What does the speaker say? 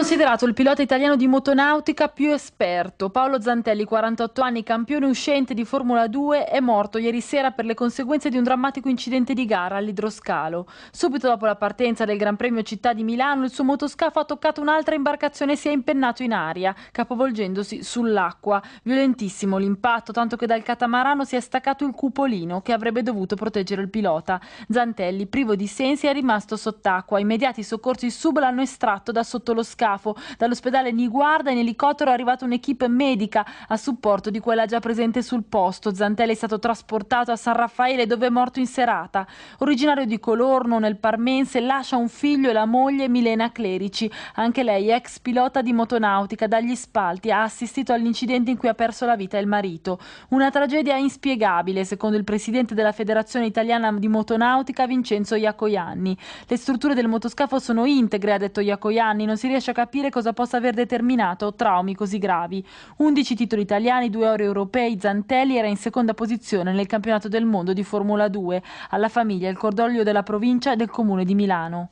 considerato il pilota italiano di motonautica più esperto. Paolo Zantelli, 48 anni, campione uscente di Formula 2, è morto ieri sera per le conseguenze di un drammatico incidente di gara all'idroscalo. Subito dopo la partenza del Gran Premio Città di Milano, il suo motoscafo ha toccato un'altra imbarcazione e si è impennato in aria, capovolgendosi sull'acqua. Violentissimo l'impatto, tanto che dal catamarano si è staccato il cupolino che avrebbe dovuto proteggere il pilota. Zantelli, privo di sensi, è rimasto sott'acqua. Immediati soccorsi sub l'hanno estratto da sotto lo scafo Tafo. Dall'ospedale Niguarda in elicottero è arrivata un'equipe medica a supporto di quella già presente sul posto. Zantelli è stato trasportato a San Raffaele dove è morto in serata. Originario di Colorno, nel Parmense, lascia un figlio e la moglie Milena Clerici. Anche lei ex pilota di motonautica dagli spalti. Ha assistito all'incidente in cui ha perso la vita il marito. Una tragedia inspiegabile, secondo il presidente della Federazione Italiana di Motonautica Vincenzo Iacoianni. Le strutture del motoscafo sono integre, ha detto Iacoianni. Non si riesce a capire cosa possa aver determinato traumi così gravi. 11 titoli italiani, 2 ore europei, Zantelli era in seconda posizione nel campionato del mondo di Formula 2. Alla famiglia il cordoglio della provincia e del comune di Milano.